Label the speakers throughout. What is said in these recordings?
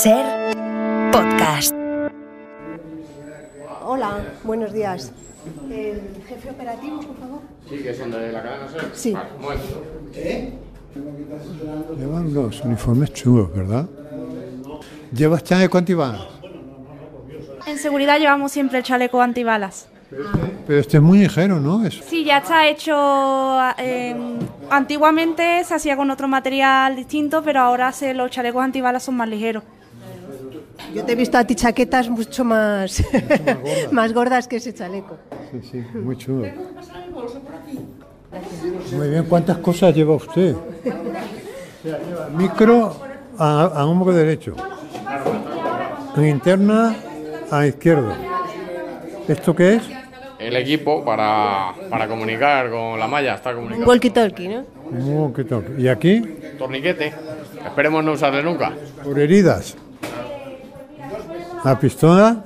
Speaker 1: Ser podcast.
Speaker 2: Hola, buenos días. El jefe operativo, por favor.
Speaker 1: Sí, que de la cadena Sí.
Speaker 2: ¿Eh?
Speaker 3: Llevan los uniformes chulos, ¿verdad? ¿Llevas chaleco antibalas?
Speaker 2: En seguridad llevamos siempre el chaleco antibalas.
Speaker 3: Pero este, es muy ligero, ¿no?
Speaker 2: Sí, ya está hecho. Eh, antiguamente se hacía con otro material distinto, pero ahora se, los chalecos antibalas son más ligeros. Yo te he visto a ti chaquetas mucho más, más, gordas. que ese chaleco.
Speaker 3: Sí, sí, muy chulo. Muy bien, ¿cuántas cosas lleva usted? Micro a, hombro derecho, Linterna interna a izquierdo. ¿Esto qué es?
Speaker 1: El equipo para, comunicar con la malla, está comunicando.
Speaker 3: Walkie-talkie, ¿no? Un walkie-talkie. ¿Y aquí?
Speaker 1: Torniquete. Esperemos no usarle nunca.
Speaker 3: Por heridas. La pistola.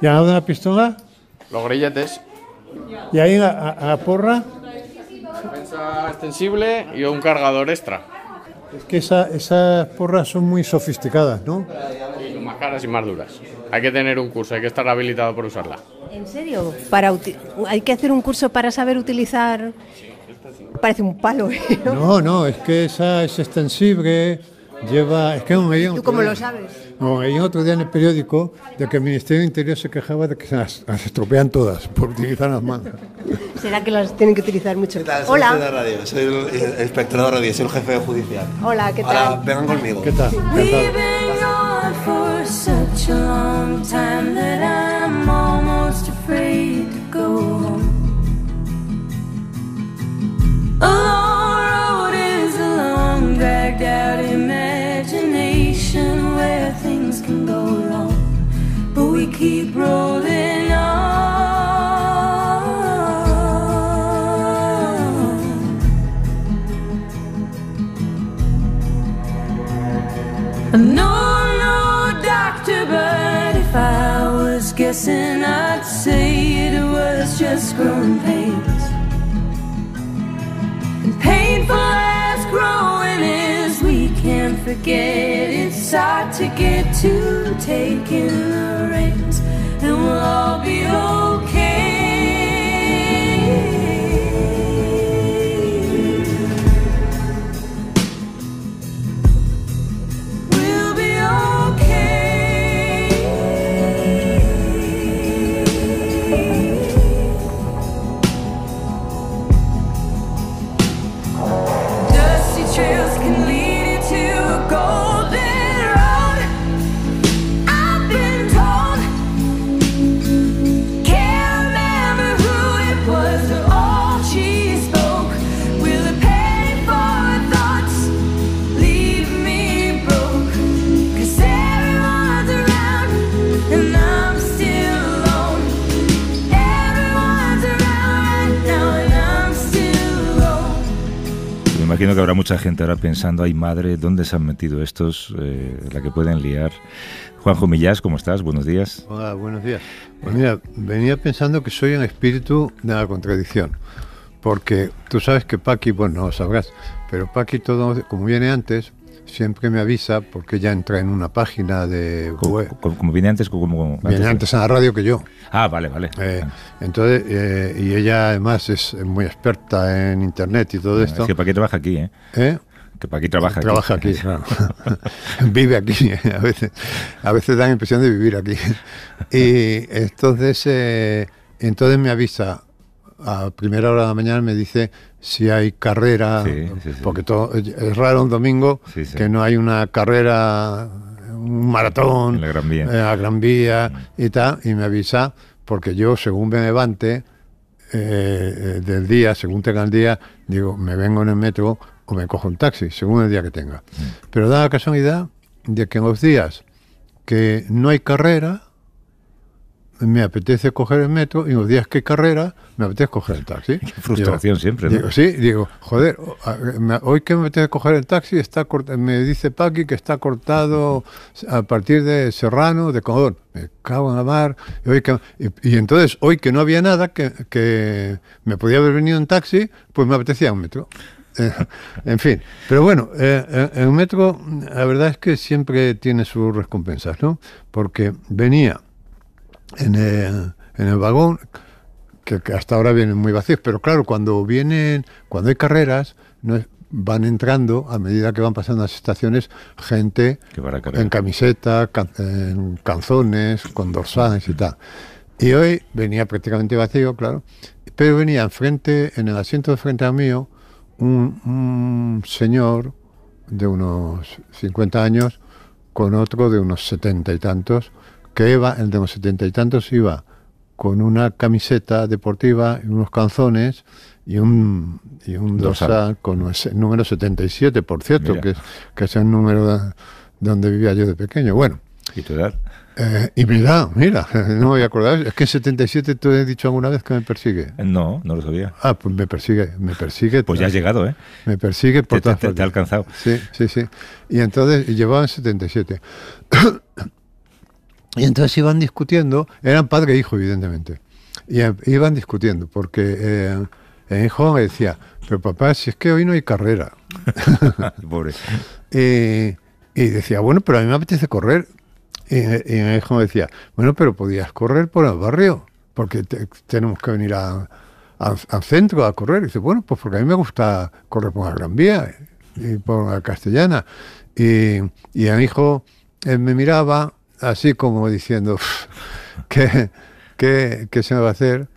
Speaker 3: ¿Y de la pistola?
Speaker 1: Los grilletes. ¿Y ahí a,
Speaker 3: la porra?
Speaker 1: Defensa extensible y un cargador extra.
Speaker 3: Es que esas porras son muy sofisticadas, ¿no?
Speaker 1: más caras y más duras. Hay que tener un curso, hay que estar habilitado por usarla.
Speaker 2: ¿En serio? Para ¿Hay que hacer un curso para saber utilizar? Parece un palo. ¿eh? No,
Speaker 3: no, es que esa es extensible Lleva, es que un ¿Tú cómo lo sabes? Un hay otro día en el periódico de que el Ministerio de Interior se quejaba de que se las, estropean todas por utilizar las manos.
Speaker 2: ¿Será que las tienen que utilizar mucho? ¿Qué Soy Hola.
Speaker 4: soy el, espectador de radio, soy el jefe judicial.
Speaker 2: Hola, ¿qué tal? Hola,
Speaker 4: vengan conmigo. ¿Qué tal? ¿Qué
Speaker 2: tal?
Speaker 4: where things can go wrong, but we keep rolling on. No, no, doctor, but if I was guessing, I'd say it was just growing pains. And painful as growing is, we can't forget decide to
Speaker 3: get to taking the reins, and we'll all be old.
Speaker 5: que habrá mucha gente ahora pensando, ay madre, ¿dónde se han metido estos? Eh, la que pueden liar. Juanjo Millás, ¿cómo estás? Buenos días.
Speaker 3: Hola, buenos días. Pues venía pensando que soy un espíritu de la contradicción. Porque tú sabes que Paqui, bueno, no lo sabrás, pero Paqui todo, como viene antes, siempre me avisa porque ya entra en una página de web.
Speaker 5: Como, viene antes, como, viene antes a la radio que
Speaker 3: yo. Ah, vale, vale. Eh, entonces, eh, y ella además es muy experta en internet y todo esto. Es que para qué trabaja aquí, ¿eh? ¿Eh? Que para qué trabaja. Trabaja aquí, claro. Vive aquí, a veces. A veces da la impresión de vivir aquí. Y entonces, entonces me avisa, a primera hora de la mañana me dice si hay carrera, porque todo, es raro un domingo que no hay una carrera, un maratón, Gran Vía. Eh, a Gran Vía y tal, y me avisa, porque yo según me levante eh, eh, del día, según tenga el día, digo, me vengo en el metro o me cojo un taxi, según el día que tenga. Mm. Pero da la casualidad de que en los días que no hay carrera, me apetece coger el metro y los días que carrera me apetece coger el taxi. frustración siempre. Digo, sí, digo, joder, hoy que me apetece coger el taxi, está me dice Paqui que está cortado a partir de Serrano, de Condor. Me cago en la mar. Y, hoy que, y, entonces, hoy que no había nada, que, que me podía haber venido en taxi, pues me apetecía un metro. Eh, en fin, pero bueno, en eh, eh, el metro, la verdad es que siempre tiene sus recompensas, ¿no? Porque venía en el, en el vagón, que, hasta ahora vienen muy vacíos, pero claro, cuando vienen, cuando hay carreras, no van entrando, a medida que van pasando las estaciones, gente en camiseta, en canzones, con dorsales y tal. Y hoy venía prácticamente vacío, claro, pero venía enfrente, en el asiento de frente a mío, un, señor de unos 50 años con otro de unos 70 y tantos, que Eva, el de los setenta y tantos, iba con una camiseta deportiva y unos calzones y un, y un dorsal, con el número 77, por cierto, que es, el número donde vivía yo de pequeño. Bueno. ¿Y tu eh, y mira, no me voy a acordar, Es que en 77 tú has dicho alguna vez que me persigue. Eh, no, no lo sabía. Ah, pues me persigue, me persigue. Pues ya has llegado, ¿eh? Me persigue por te, te, ha alcanzado. Sí, sí, sí. Y entonces llevaba en 77. Y entonces iban discutiendo, eran padre e hijo, evidentemente. Y eh, iban discutiendo, porque eh, el hijo me decía, pero papá, si es que hoy no hay carrera. Pobre. y decía, bueno, pero a mí me apetece correr. Y, y hijo me decía, bueno, pero podías correr por el barrio, porque tenemos que venir al centro a correr. Y dice, bueno, pues porque a mí me gusta correr por la Gran Vía y por la Castellana. Y, el hijo él me miraba así como diciendo, ¿qué, qué, qué se me va a hacer?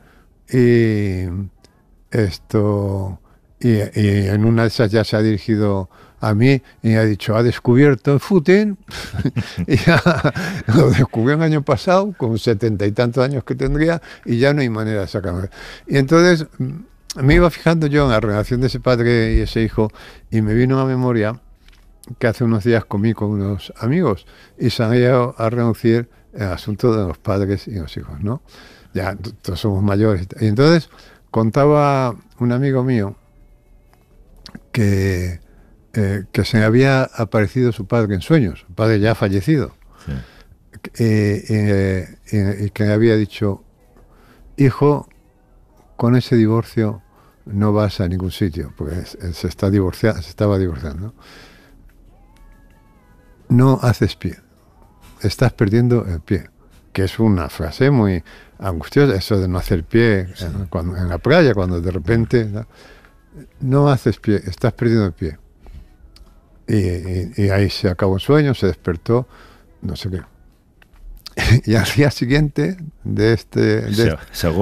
Speaker 3: Y esto, y, en una de esas ya se ha dirigido a mí y ha dicho, ha descubierto el Putin, y lo descubrió el año pasado, con setenta y tantos años que tendría, y ya no hay manera de sacarlo. Y entonces mm, me iba fijando yo en la relación de ese padre y ese hijo, y me vino a memoria que hace unos días comí con unos amigos y se han ido a reducir el asunto de los padres y los hijos, ¿no? Ya todos somos mayores. Y entonces contaba un amigo mío que, eh, que se había aparecido su padre en sueños, padre ya fallecido, eh, eh, y que le había dicho, hijo, con ese divorcio no vas a ningún sitio, porque se, está divorciando se estaba divorciando no haces pie. Estás perdiendo el pie. Que es una frase muy angustiosa, eso de no hacer pie en, la playa, cuando de repente no, haces pie, estás perdiendo el pie. Y, ahí se acabó el sueño, se despertó, no sé qué. Y al día siguiente de este... se, este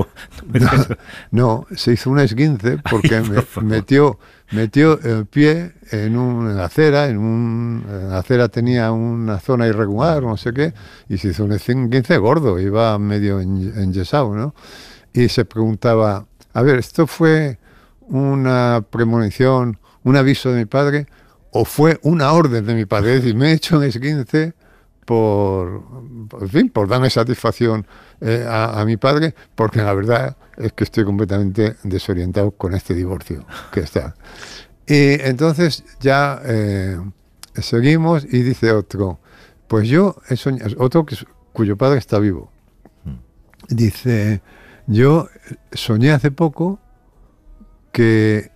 Speaker 3: no, se hizo un esguince porque me, metió metió el pie en una acera, en, una acera tenía una zona irregular, no sé qué, y se hizo un 15 gordo, iba medio enyesado, ¿no? Y se preguntaba, a ver, ¿esto fue una premonición, un aviso de mi padre, o fue una orden de mi padre? Es decir, me he hecho un S15 por, fin, por darme satisfacción eh, a, mi padre, porque la verdad es que estoy completamente desorientado con este divorcio que está. Y entonces ya eh, seguimos y dice otro, pues yo he soñado, otro cuyo padre está vivo, dice, yo soñé hace poco que,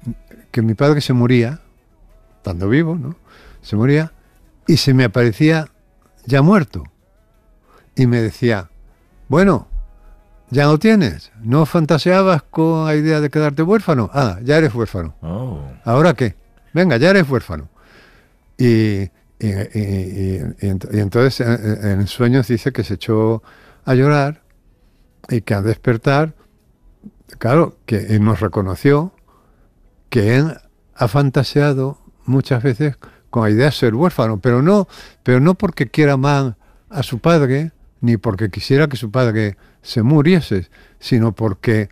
Speaker 3: que mi padre se moría, estando vivo, ¿no? Se moría y se me aparecía ya muerto. Y me decía, bueno, ya no tienes, no fantaseabas con la idea de quedarte huérfano. Ah, ya eres huérfano. Oh. ¿Ahora qué? Venga, ya eres huérfano. Y, entonces en, eh, eh, en, sueños dice que se echó a llorar y que al despertar, claro, que nos reconoció que él ha fantaseado muchas veces con la idea de ser huérfano, pero no, pero no porque quiera más a su padre, ni porque quisiera que su padre se muriese, sino porque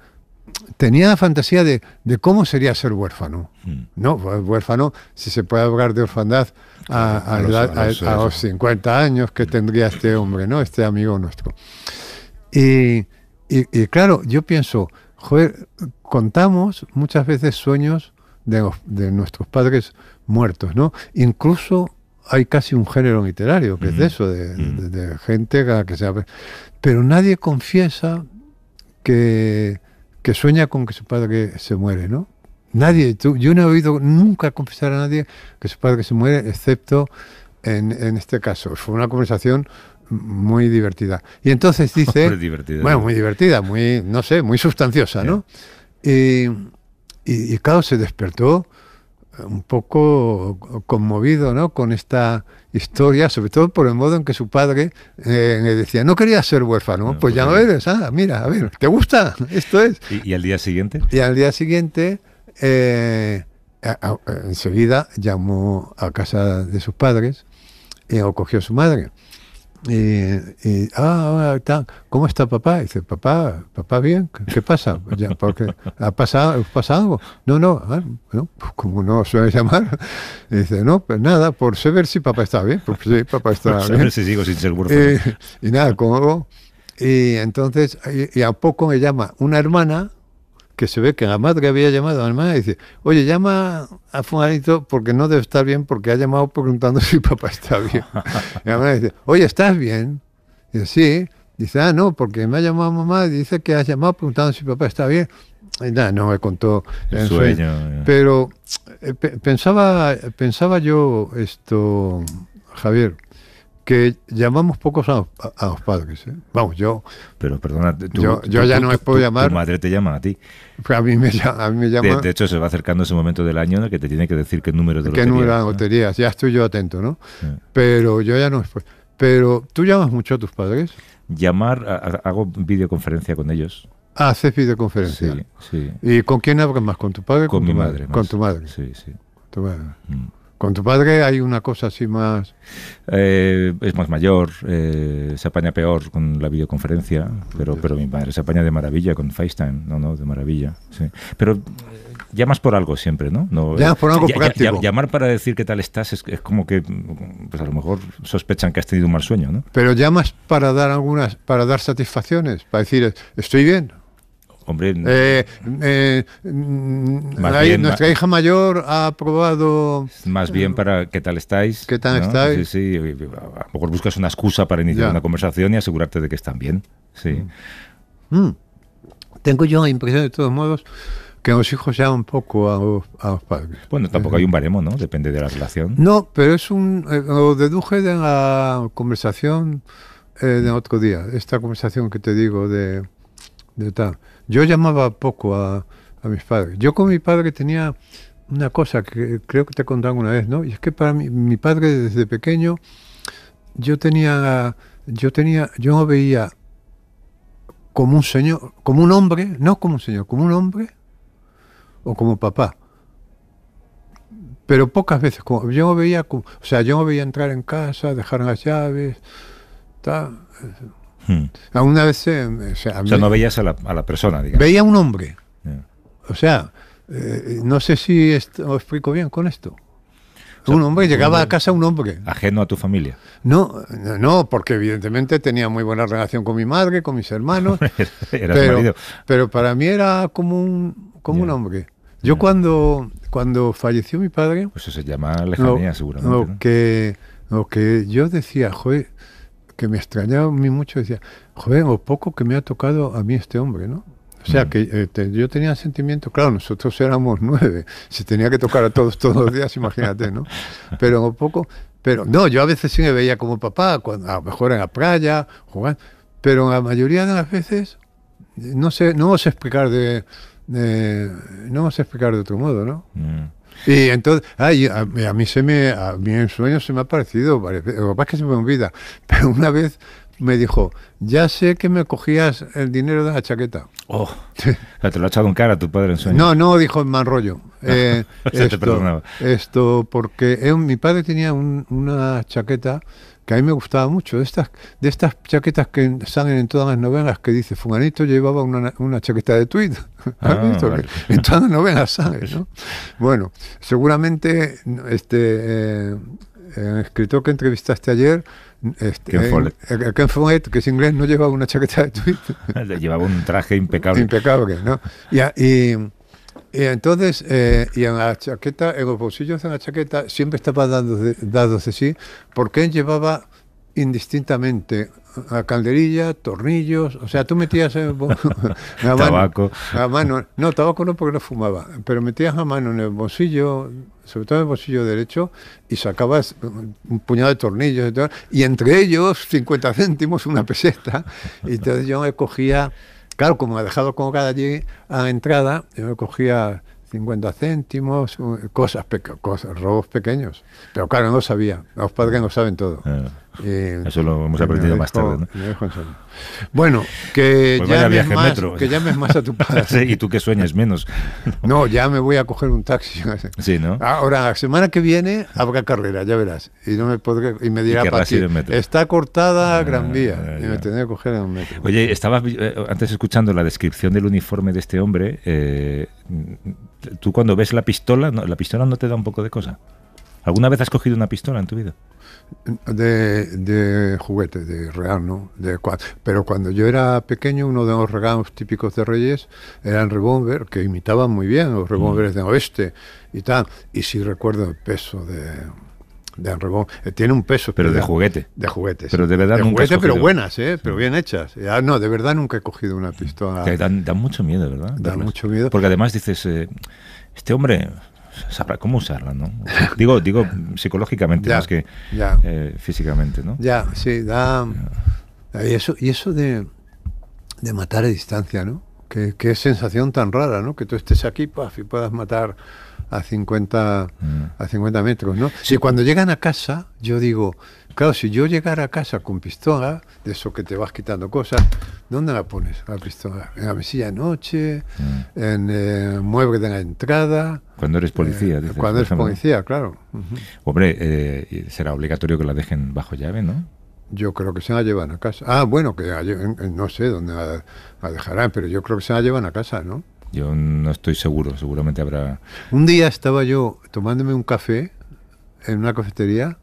Speaker 3: tenía la fantasía de, cómo sería ser huérfano. Hmm. No, huérfano, si se puede hablar de orfandad a, los, 50 años que tendría este hombre, ¿no? Este amigo nuestro. Y, y claro, yo pienso, joder, contamos muchas veces sueños de, nuestros padres muertos, ¿no? Incluso hay casi un género literario que es de eso, de, gente que se abre. Pero nadie confiesa que, que, sueña con que su padre se muere, ¿no? Nadie, tú, yo no he oído nunca confesar a nadie que su padre se muere, excepto en, en este caso. Fue una conversación muy divertida. Y entonces dice... muy divertida. Bueno, muy divertida, muy, no sé, muy sustanciosa, ¿no? Y y, Carlos claro, se despertó eh, un poco conmovido ¿no? con esta historia, sobre todo por el modo en que su padre eh, le decía, no quería ser huérfano, pues, pues ya no eres, ah, mira, a ver, ¿te gusta? Esto es.
Speaker 5: ¿Y, al día siguiente?
Speaker 3: Y al día siguiente, eh, enseguida llamó a casa de sus padres y lo cogió su madre. Eh, eh, ah, ah ¿cómo está papá? dice, papá, papá bien, ¿qué pasa? porque ha pasado, ¿pasa algo? No, no, ah, pues como no suele llamar, dice, no, pues nada, por saber si papá está bien, por si papá está bien. sigo sin seguro eh, y nada, como y eh, entonces, y a poco me llama una hermana que se ve que la madre había llamado a la hermana y dice, oye, llama a Fulanito porque no debe estar bien porque ha llamado preguntando si papá está bien. y la madre dice, oye, ¿estás bien? Y dice, sí. dice, ah, no, porque me ha llamado mamá y dice que ha llamado preguntando si papá está bien. Y nada, no me contó el, sueño. Pero eh, pensaba, pensaba yo esto, Javier, que llamamos pocos a, los padres. ¿eh? Vamos, yo. Pero perdona, yo, ya no puedo llamar. Tu madre te llama a ti. Pues a mí me, a me llama. De,
Speaker 5: hecho, se va acercando ese momento del año en el que te tiene que decir qué número de loterías. Qué número de
Speaker 3: loterías, ya estoy yo atento, ¿no? Eh. Pero yo ya no Pero tú llamas mucho a tus padres. Llamar, hago videoconferencia con ellos. Ah, haces videoconferencia. Sí, sí. ¿Y con quién hablas más? ¿Con tu padre? Con, mi madre. Con tu madre. Sí, sí. Tu madre. Mm. Con tu padre hay una cosa así más... Eh, es más mayor,
Speaker 5: eh, se apaña peor con la videoconferencia, pero, pero mi padre se apaña de maravilla con FaceTime, no, no, de maravilla. Sí. Pero eh, llamas por algo siempre, ¿no? llamas por algo práctico.
Speaker 3: llamar para decir qué tal estás es, es,
Speaker 5: como que, pues a lo mejor sospechan que has tenido un mal sueño, ¿no?
Speaker 3: Pero llamas para dar algunas, para dar satisfacciones, para decir, estoy bien, Hombre, eh, eh, nuestra hija mayor ha aprobado... Más bien para
Speaker 5: qué tal estáis. ¿Qué tal estáis? Sí, sí. A lo mejor buscas una excusa para iniciar una conversación y asegurarte de que están bien. Sí.
Speaker 3: Mm. Mm. Tengo yo la impresión, de todos modos, que los hijos ya un poco a los, padres. Bueno, tampoco hay un
Speaker 5: baremo, ¿no? Depende de la relación.
Speaker 3: No, pero es un... Eh, lo deduje de la conversación eh, de otro día, esta conversación que te digo de, de tal. Yo llamaba poco a, mis padres. Yo con mi padre tenía una cosa que creo que te he contado una vez, ¿no? Y es que para mí, mi padre desde pequeño yo tenía yo tenía yo no veía como un señor, como un hombre, no como un señor, como un hombre o como papá. Pero pocas veces, como, yo no veía, como, o sea, yo no veía entrar en casa, dejar las llaves, tal vez. o sea, no
Speaker 5: veías a la, a la, persona, digamos.
Speaker 3: Veía un hombre. O sea, eh, no sé si lo explico bien con esto. un hombre, llegaba a casa un hombre. Ajeno a tu familia. No, no, porque evidentemente tenía muy buena relación con mi madre, con mis hermanos. pero, pero, para mí era como un, como un hombre. Yo cuando, cuando falleció mi padre... Pues eso se llama lejanía, seguramente. Lo, que, lo que yo decía, joder, que me extrañaba a mí mucho, decía, joven, o poco que me ha tocado a mí este hombre, ¿no? O sea, mm. que eh, yo tenía sentimiento, claro, nosotros éramos nueve, se tenía que tocar a todos todos los días, imagínate, ¿no? Pero un poco, pero no, yo a veces sí me veía como papá, cuando, a lo mejor en la playa, jugando, pero la mayoría de las veces, no sé, no os explicar de, no os explicar de otro modo, ¿no? Mm. Y entonces, ay, a, mí se me, a mí en sueño se me ha parecido, lo que que se me olvida, pero una vez me dijo, ya sé que me cogías el dinero de la chaqueta. Oh,
Speaker 5: te lo ha echado en cara tu padre en sueño. No,
Speaker 3: no, dijo en mal rollo. Eh, esto, porque eh, mi padre tenía una chaqueta que a mí me gustaba mucho, de estas, de estas chaquetas que salen en todas las novelas que dice fuganito llevaba una, una chaqueta de tweed. Ah, en todas las novelas sale, ¿no? Bueno, seguramente este, eh, el escritor que entrevistaste ayer, este, Ken, eh, que es inglés, no llevaba una chaqueta de tweed. llevaba un traje impecable. Impecable, ¿no? y y entonces, eh, y en la chaqueta, en los bolsillos de la chaqueta, siempre estaba dados de sí, porque él llevaba indistintamente a calderilla, tornillos, o sea, tú metías en la tabaco. mano, no, tabaco no porque no fumaba, pero metías a mano en el bolsillo, sobre todo en el bolsillo derecho, y sacabas un puñado de tornillos y, y entre ellos 50 céntimos, una peseta, y entonces yo me cogía Claro, como me ha dejado cada allí a la entrada, yo cogía 50 céntimos, eh, cosas, robos pequeños. Pero claro, no sabía. Los padres no saben todo. Ah. Eh, Eso lo hemos aprendido más tarde. Bueno, que, pues ya llames más, que llames más a tu padre. y tú que sueñes menos. no, ya me voy a coger un taxi. sí, ¿no? Ahora, la semana que viene habrá carrera, ya verás. Y, no me, y me dirá, para está cortada ah, Gran Vía. y me tendré que coger en un metro.
Speaker 5: Oye, estabas eh, antes escuchando la descripción del uniforme de este hombre. Eh, tú cuando ves la pistola, ¿la pistola no te da un poco de cosa? ¿Alguna vez has cogido una pistola en tu vida?
Speaker 3: de, de, juguete, de real, ¿no? de pero cuando yo era pequeño, uno de los regalos típicos de Reyes eran revólver, que imitaban muy bien los revólveres de oeste y tal. Y si recuerdo el peso de, de eh, tiene un peso. Pero de juguete. De juguetes. Pero de verdad pero buenas, ¿eh? pero bien hechas. ya no, de verdad nunca he cogido una pistola. Que dan, mucho
Speaker 5: miedo, ¿verdad? Dan mucho miedo. Porque además dices, eh, este hombre cómo usarla, ¿no? digo, digo psicológicamente más que eh, físicamente, ¿no?
Speaker 3: Ya, sí, da... Y eso, y eso de, matar a distancia, ¿no? Que sensación tan rara, ¿no? Que tú estés aquí y puedas matar a 50, mm. a 50 metros, ¿no? Si cuando llegan a casa, yo digo, Claro, si yo llegara a casa con pistola, de eso que te vas quitando cosas, ¿dónde la pones la pistola? En la mesilla de noche, mm. en el eh, mueble de la entrada.
Speaker 5: Cuando eres eh, policía, Cuando eres policía, claro. Hombre, eh, será obligatorio que la dejen bajo llave, ¿no?
Speaker 3: Yo creo que se la llevan a casa. Ah, bueno, que no sé dónde la, dejarán, pero yo creo que se la llevan a casa, ¿no?
Speaker 5: Yo no estoy seguro, seguramente habrá...
Speaker 3: Un día estaba yo tomándome un café en una cafetería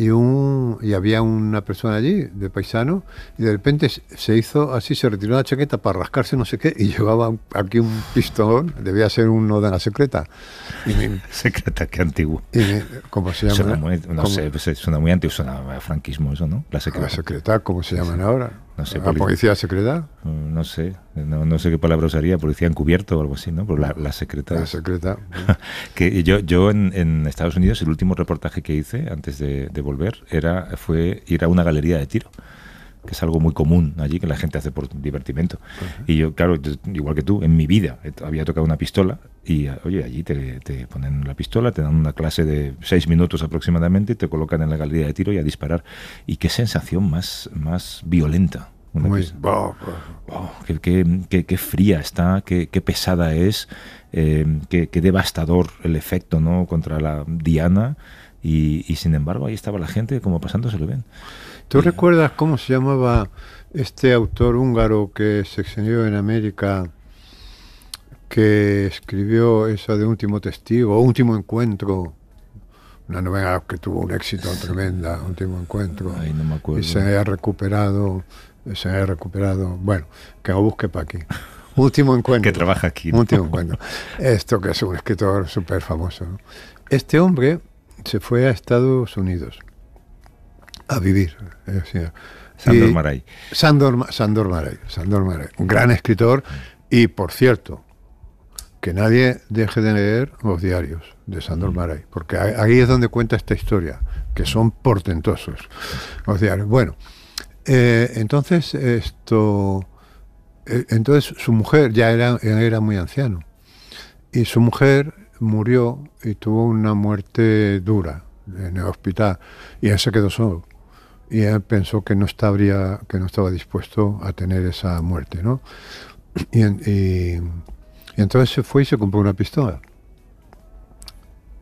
Speaker 3: y, un, y había una persona allí, de paisano, y de repente se hizo así, se retiró la chaqueta para rascarse no sé qué, y llevaba aquí un pistón, debía ser uno de la secreta. secreta, qué antiguo. ¿Cómo se llama? Suena muy, no sé,
Speaker 5: pues, suena muy antiguo, suena franquismo eso, ¿no? La secreta.
Speaker 3: La secreta, como se llaman ahora. ¿La policía secreta?
Speaker 5: Mm, no sé, no, sé qué palabra usaría, policía encubierto o algo así, ¿no? Pero la, secreta. La secreta. que yo en, Estados Unidos el último reportaje que hice antes de, de volver era fue ir a una galería de tiro que es algo muy común allí, que la gente hace por divertimento. Y yo, claro, igual que tú, en mi vida había tocado una pistola y, ah, oye, allí te, ponen la pistola, te dan una clase de seis minutos aproximadamente, te colocan en la galería de tiro y a disparar. Y qué sensación más, más violenta. muy, qué, fría está, qué, pesada es, eh, qué, devastador el efecto ¿no? contra
Speaker 3: la Diana. Y, y sin embargo, ahí estaba la gente como lo ven ¿Tú recuerdas cómo se llamaba este autor húngaro que se extendió en América, que escribió esa de Último Testigo, Último Encuentro? Una novela que tuvo un éxito tremenda, Último Encuentro. Ay, no me acuerdo. Y se ha recuperado, se ha recuperado. Bueno, que lo busque para aquí. Último encuentro. Que trabaja aquí. Último encuentro. Esto que es un escritor súper famoso. Este hombre se fue a Estados Unidos a vivir. Eh, Sandor Maray. Sandor, Maray. Sandor Maray. Un gran escritor mm. y, por cierto, que nadie deje de leer los diarios de Sandor mm. Maray, porque ahí es donde cuenta esta historia, que son portentosos los diarios. Bueno, eh, entonces esto... Eh, entonces su mujer ya era, era muy anciano y su mujer murió y tuvo una muerte dura en el hospital y él se quedó solo y él pensó que no, estaría, que no estaba dispuesto a tener esa muerte, ¿no? Y, entonces se fue y se compró una pistola.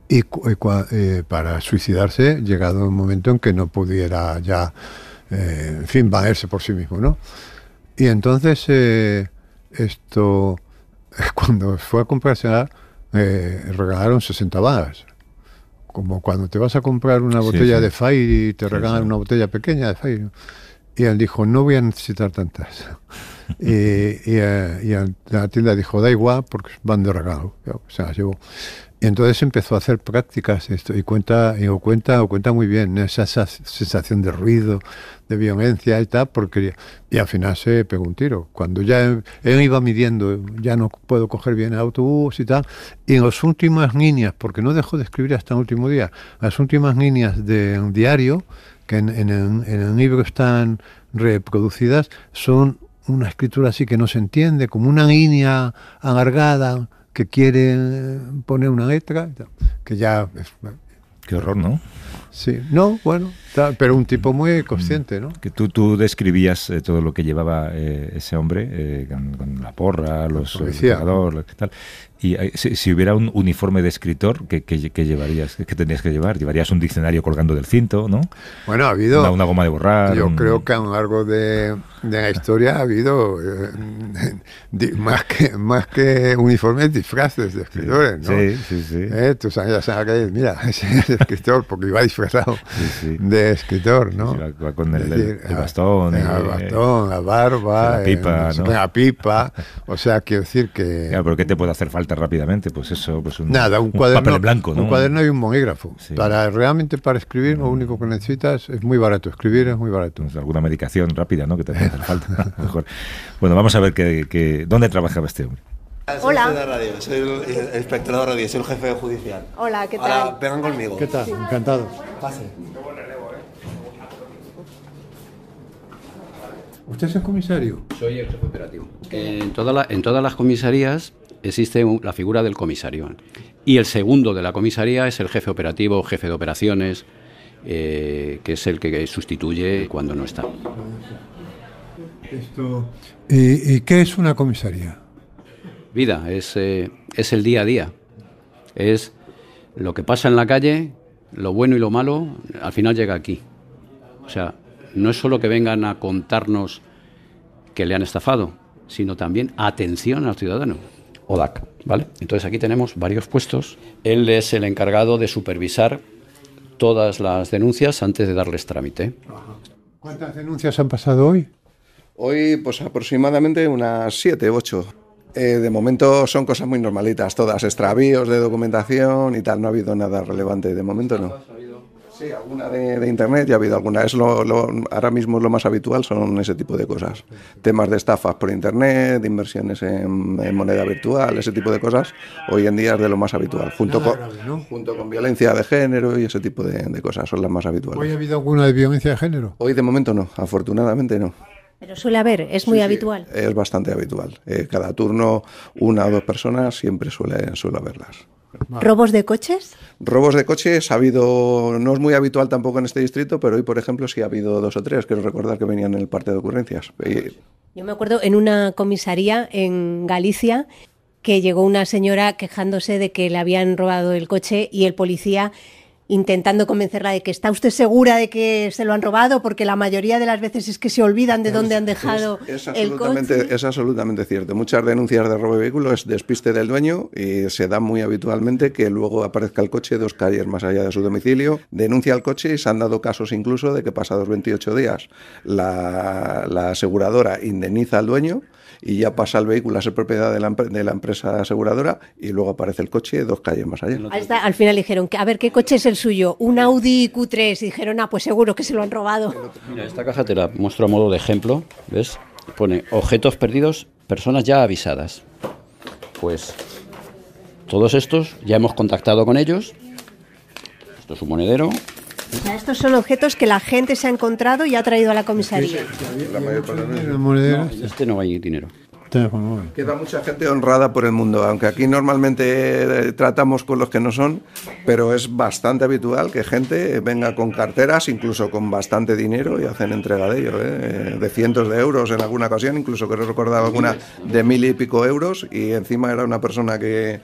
Speaker 3: Y, eh, para suicidarse, llegado un momento en que no pudiera ya, eh, en fin, valerse por sí mismo, ¿no? Y entonces, eh, esto, cuando fue a le regalaron 60 balas como cuando te vas a comprar una botella de Fai y te regalan una botella pequeña de Fai. Y él dijo, no voy a necesitar tantas. y, eh, la tienda dijo, da igual porque van de regalo. O sea, llevo. Y entonces empezó a hacer prácticas esto y cuenta cuenta o cuenta muy bien esa, sensación de ruido, de violencia y tal, porque y al final se pegó un tiro. Cuando ya él iba midiendo, ya no puedo coger bien el autobús y tal, y en las últimas líneas, porque no dejó de escribir hasta el último día, las últimas líneas de un diario que en, el, en el libro están reproducidas son una escritura así que no se entiende, como una línea alargada que quiere poner una letra, que ya... Eh, Qué horror, ¿no? Sí, no, bueno, pero un tipo muy consciente, ¿no?
Speaker 5: Que tú, tú describías eh, todo lo que llevaba eh, ese hombre, con, la porra, los, que que tal. Y si, hubiera un uniforme de escritor, ¿qué, llevarías? ¿Qué tenías que llevar? ¿Llevarías un diccionario colgando del cinto, no?
Speaker 3: Bueno, ha habido... Una,
Speaker 5: goma de borrar. Yo creo
Speaker 3: que a lo largo de, la historia ha habido eh, más, que, más que uniformes, disfraces de escritores, ¿no? Sí, sí, sí. ¿Eh? Tú sabes, sabes mira, ese es escritor porque iba disfrazado de escritor, ¿no? Va con el, bastón. El, eh, bastón, la barba. La pipa, eh, ¿no? La pipa. O sea, quiero
Speaker 5: decir que... Claro, pero ¿qué te puede hacer falta? rápidamente? Pues eso, pues un, Nada, un, cuaderno, blanco, Un cuaderno
Speaker 3: y un monígrafo. Para realmente para escribir, lo único que necesitas es muy barato. Escribir es muy barato. Pues alguna medicación rápida, ¿no? Que te hace falta. mejor. Bueno, vamos a ver que, dónde trabajaba
Speaker 5: este
Speaker 4: hombre. Hola. Soy, de radio, soy el, espectador radio, soy el jefe judicial. Hola, ¿qué tal? Ahora, vengan conmigo. ¿Qué tal?
Speaker 3: Encantado. Pase. ¿Usted es el comisario? Soy el jefe operativo.
Speaker 6: En, toda la, en todas las comisarías existe la figura del comisario. Y el segundo de la comisaría es el jefe operativo, jefe de operaciones, eh, que es el que sustituye cuando no está.
Speaker 3: ¿y, eh, eh, qué es una comisaría?
Speaker 6: Vida, es, es el día a día. Es lo que pasa en la calle, lo bueno y lo malo, al final llega aquí. O sea, no es solo que vengan a contarnos que le han estafado, sino también atención al ciudadano. ODAC. ¿vale? Entonces aquí tenemos varios puestos. Él es el encargado de supervisar todas las denuncias antes de darles trámite.
Speaker 4: ¿Cuántas denuncias han pasado hoy? Hoy, pues aproximadamente unas siete ocho. Eh, de momento son cosas muy normalitas, todas extravíos de documentación y tal. No ha habido nada relevante de momento, no. Sí, alguna de, internet ya ha habido alguna. Es lo, ahora mismo lo más habitual, son ese tipo de cosas. Temas de estafas por internet, de inversiones en, moneda virtual, ese tipo de cosas, hoy en día es de lo más habitual. Junto, con, junto con violencia de género y ese tipo de, cosas, son las más habituales. ¿Hoy ha habido alguna de violencia de género? Hoy de momento no, afortunadamente no.
Speaker 2: Pero suele haber, es muy habitual.
Speaker 4: es bastante habitual. Eh, cada turno, una o dos personas siempre suele, suele haberlas. ¿Robos
Speaker 2: de coches?
Speaker 4: Robos de coches ha habido, no es muy habitual tampoco en este distrito, pero hoy, por ejemplo, sí ha habido dos o tres, quiero recordar que venían en el parte de ocurrencias.
Speaker 2: Yo me acuerdo en una comisaría en Galicia que llegó una señora quejándose de que le habían robado el coche y el policía intentando convencerla de que está usted segura de que se lo han robado, porque la mayoría de las veces es que se olvidan de dónde han dejado
Speaker 4: el coche. Es absolutamente cierto. Muchas denuncias de robo de vehículos es despiste del dueño y se da muy habitualmente que luego aparezca el coche dos calles más allá de su domicilio, denuncia el coche y se han dado casos incluso de que pasados 28 días la, la aseguradora indemniza al dueño y ya pasa el vehículo a ser propiedad de la, empresa aseguradora y luego aparece el coche dos calles más allá.
Speaker 2: al final dijeron, a ver, ¿qué coche es el suyo? Un Audi Q3. Y dijeron, ah, pues seguro que se lo han robado.
Speaker 4: Mira, esta caja te
Speaker 6: la muestro a modo de ejemplo, ¿ves? Pone objetos perdidos, personas ya avisadas. Pues todos estos ya hemos contactado con ellos. Esto es un monedero,
Speaker 2: estos son objetos que la gente se ha encontrado y ha traído a la
Speaker 4: comisaría. este no va dinero.
Speaker 3: Queda
Speaker 4: mucha gente honrada por el mundo, aunque aquí normalmente eh, tratamos con los que no son, pero es bastante habitual que gente venga con carteras, incluso con bastante dinero, y hacen entrega de ellos eh, de cientos de euros en alguna ocasión, incluso que recordaba alguna de mil y pico euros, y encima era una persona que,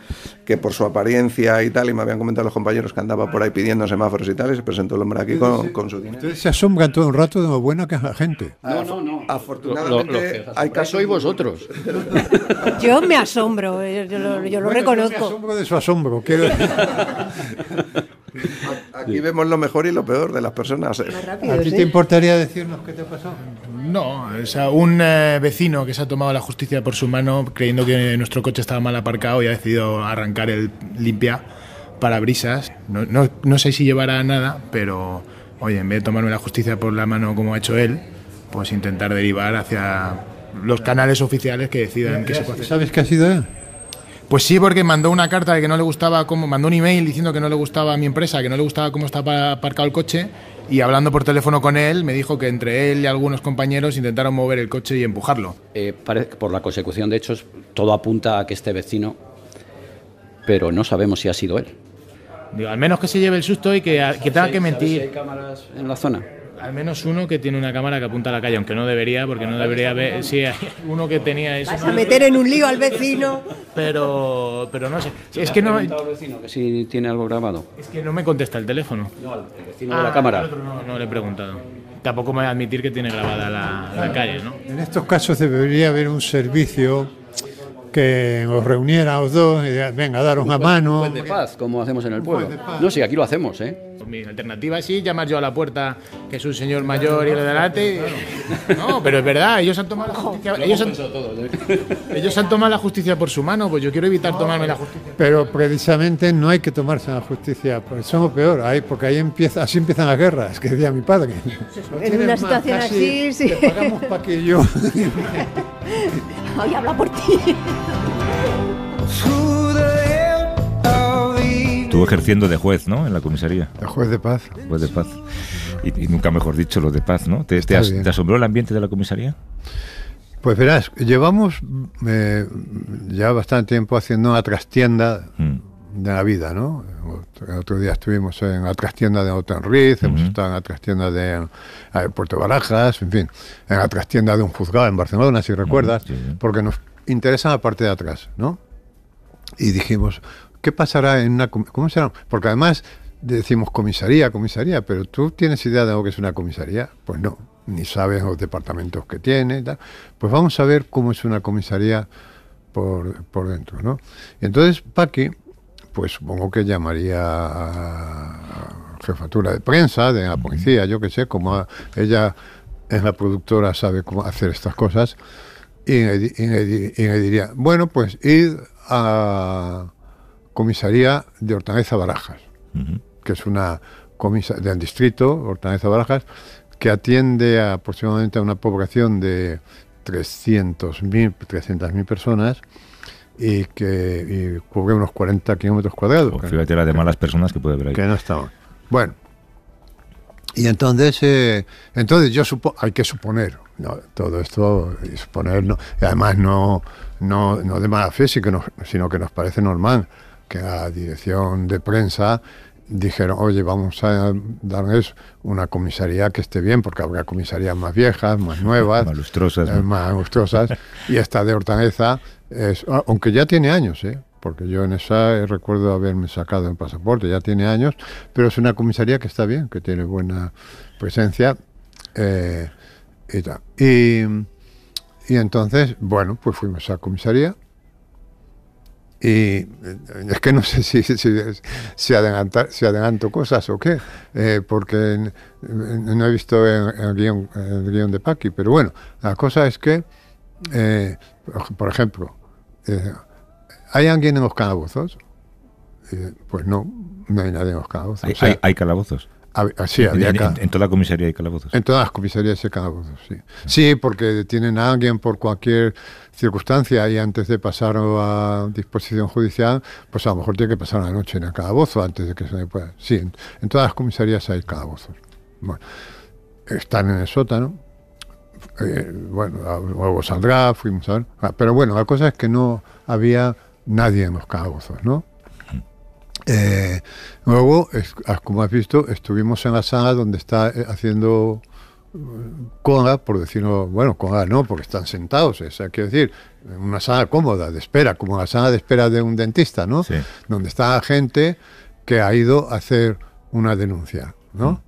Speaker 4: que por su apariencia y tal, y me habían comentado los compañeros que andaba por ahí pidiendo semáforos y tal, y se presentó el hombre aquí con, su dinero.
Speaker 3: Ustedes se asombran todo un rato de lo bueno que es la gente. No, no, no. Afortunadamente, hay caso y vosotros. Yo me
Speaker 2: asombro, eh, yo, lo, reconozco. me asombro de su asombro,
Speaker 4: Aquí vemos lo mejor y lo peor de las personas. Eh. ¿A ti te importaría
Speaker 3: decirnos qué te pasó?
Speaker 1: No, o un eh, vecino que se ha tomado la justicia por su mano creyendo que nuestro coche estaba mal aparcado y ha decidido arrancar el limpia para No, no, no sé si llevará a nada, pero oye, en vez de tomarme la justicia por la mano como ha hecho él, pues intentar derivar hacia los canales oficiales que decidan qué se puede hacer. ¿Sabes qué ha sido él? Pues sí, porque mandó una carta de que no le gustaba cómo, mandó un email diciendo que no le gustaba mi empresa, que no le gustaba cómo estaba aparcado el coche y hablando por teléfono con él me dijo que entre él y algunos compañeros intentaron mover el coche y empujarlo. Eh, por la consecución de hechos, todo apunta a que este vecino,
Speaker 6: pero no sabemos si ha sido él.
Speaker 1: Digo, al menos que se lleve el susto y que, tenga que mentir. hay cámaras en la zona? Al menos uno que tiene una cámara que apunta a la calle, aunque no debería, porque no debería ver. Sí, uno que tenía eso. Vas a meter en un lío al
Speaker 2: vecino.
Speaker 1: Pero, pero no sé. Es que no. Al vecino si tiene algo grabado. Es que no me contesta el teléfono. No, al vecino de ah, la cámara. No, le he preguntado. Tampoco me voy a admitir que tiene
Speaker 3: grabada la,
Speaker 1: calle, ¿no? En
Speaker 3: estos casos debería haber un servicio que os reuniera a los dos y venga, daros una mano. Un de
Speaker 1: paz, como hacemos en el pueblo. No,
Speaker 3: sí, aquí lo hacemos, ¿eh?
Speaker 1: mi alternativa sí, llamar yo a la puerta, que es un señor mayor y el delante. No, pero es verdad, ellos han tomado la justicia. ¿eh? Ellos han, tomado la justicia por su mano, pues yo quiero evitar tomarme la justicia.
Speaker 3: Pero precisamente no hay que tomarse la justicia, porque somos peor, ahí, porque ahí empieza, así empiezan las guerras, que decía mi padre.
Speaker 1: en una situación así,
Speaker 2: sí. pagamos para Hoy habla por ti
Speaker 5: estuvo ejerciendo de juez, ¿no? En la comisaría. De juez de paz. Juez de paz. Y, nunca mejor dicho, lo de paz, ¿no? ¿Te, asombró
Speaker 3: el ambiente de la comisaría? Pues verás, llevamos eh, ya bastante tiempo haciendo una trastienda mm. de la vida, ¿no? otro día estuvimos en la trastienda de Otan hemos estado en la trastienda de eh, Puerto Barajas, en fin, en la trastienda de un juzgado en Barcelona, si recuerdas, porque nos interesa la parte de atrás, ¿no? Y dijimos, ¿Qué pasará en una... ¿Cómo será? Porque además decimos comisaría, comisaría, pero tú tienes idea de lo que es una comisaría. Pues no, ni sabes los departamentos que tiene. Pues vamos a ver cómo es una comisaría por, dentro. ¿no? entonces Paqui, pues supongo que llamaría a jefatura de prensa, de la policía, yo qué sé, como ella es la productora, sabe cómo hacer estas cosas, y le, y le diría, bueno, pues id a comisaría de Hortaneza Barajas, que es una comisaría del distrito Hortaneza Barajas, que atiende aproximadamente a una población de 300.000 mil personas y que cubre unos 40 kilómetros cuadrados. Pues fíjate
Speaker 5: la de malas personas que puede haber ahí. Que
Speaker 3: no estamos. Bueno, y entonces, eh, entonces yo supo, hay que suponer, todo esto, y y además no, no, de mala fe, que sino que nos parece normal que la dirección de prensa dijeron, oye, vamos a darles una comisaría que esté bien, porque habrá comisarías más viejas, más nuevas, eh, más lustrosas, más lustrosas y esta de Hortaneza, es, ah, aunque ya tiene años, ¿eh? porque yo en esa eh, recuerdo haberme sacado el pasaporte, ya tiene años, pero es una comisaría que está bien, que tiene buena presencia. y, y entonces, bueno, pues fuimos a comisaría y eh, es que no sé si, si, si, adelanto cosas o qué, eh, porque no he visto el, guión, de Paqui, pero bueno, la cosa es que, eh, por ejemplo, ¿hay alguien en los calabozos? pues no, no hay nadie en los calabozos. hay calabozos. Ah, ah, en, toda la comisaría hay calabozos. En todas las comisarías hay calabozos, sí. Sí, porque detienen a alguien por cualquier circunstancia y antes de pasar a disposición judicial, pues a lo mejor tiene que pasar la noche en el calabozo antes de que se le pueda. Sí, en, todas las comisarías hay calabozos. Bueno, están en el sótano. Eh, bueno, luego saldrá, fuimos a ver. Ah, pero bueno, la cosa es que no había nadie en los calabozos, ¿no? Eh, luego, como has visto, estuvimos en la sala donde está eh, haciendo eh, cola, por decirlo, bueno, cola no, porque están sentados, o sea, quiero decir, una sala cómoda de espera, como la sala de espera de un dentista, ¿no? Donde está la gente que ha ido a hacer una denuncia, ¿no? Mm.